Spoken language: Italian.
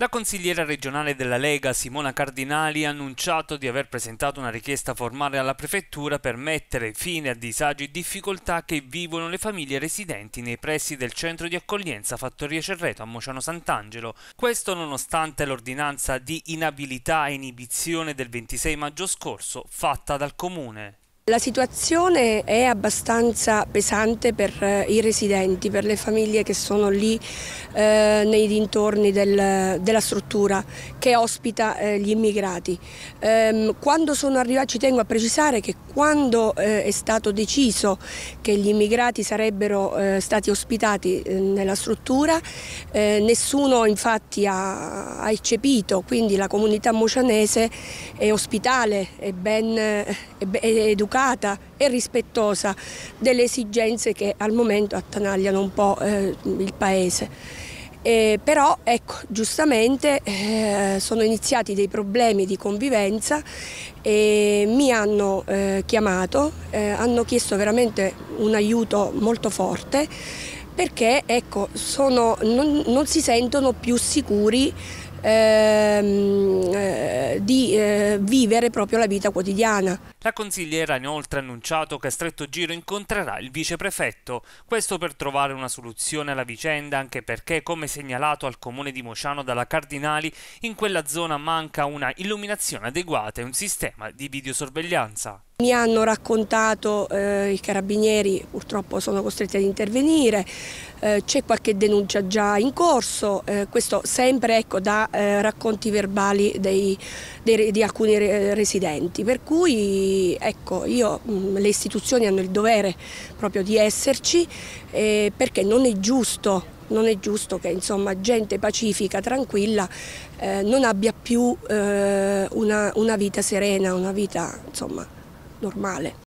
La consigliera regionale della Lega Simona Cardinali ha annunciato di aver presentato una richiesta formale alla prefettura per mettere fine a disagi e difficoltà che vivono le famiglie residenti nei pressi del centro di accoglienza Fattoria Cerreto a Mociano Sant'Angelo. Questo nonostante l'ordinanza di inabilità e inibizione del 26 maggio scorso fatta dal comune. La situazione è abbastanza pesante per eh, i residenti, per le famiglie che sono lì eh, nei dintorni del, della struttura che ospita eh, gli immigrati. Ehm, quando sono arrivati, ci tengo a precisare che quando eh, è stato deciso che gli immigrati sarebbero eh, stati ospitati eh, nella struttura, nessuno infatti ha, ha, eccepito, quindi la comunità mocianese è ospitale, è ben è, è educata educata e rispettosa delle esigenze che al momento attanagliano un po' eh, il Paese. Eh, però ecco, giustamente eh, sono iniziati dei problemi di convivenza e mi hanno eh, chiamato, eh, hanno chiesto veramente un aiuto molto forte perché ecco, sono, non, non, si sentono più sicuri ehm, eh, di eh, vivere proprio la vita quotidiana. La consigliera ha inoltre annunciato che a stretto giro incontrerà il viceprefetto, questo per trovare una soluzione alla vicenda anche perché, come segnalato al comune di Mociano dalla Cardinali, in quella zona manca una illuminazione adeguata e un sistema di videosorveglianza. Mi hanno raccontato eh, i carabinieri, purtroppo sono costretti ad intervenire, eh, c'è qualche denuncia già in corso, eh, questo sempre ecco, da eh, racconti verbali dei, dei, di alcuni residenti, per cui ecco, io, mm, le istituzioni hanno il dovere proprio di esserci eh, perché non è giusto non è giusto che insomma, gente pacifica, tranquilla, eh, non abbia più eh, una, una, vita serena, una vita insomma, normale.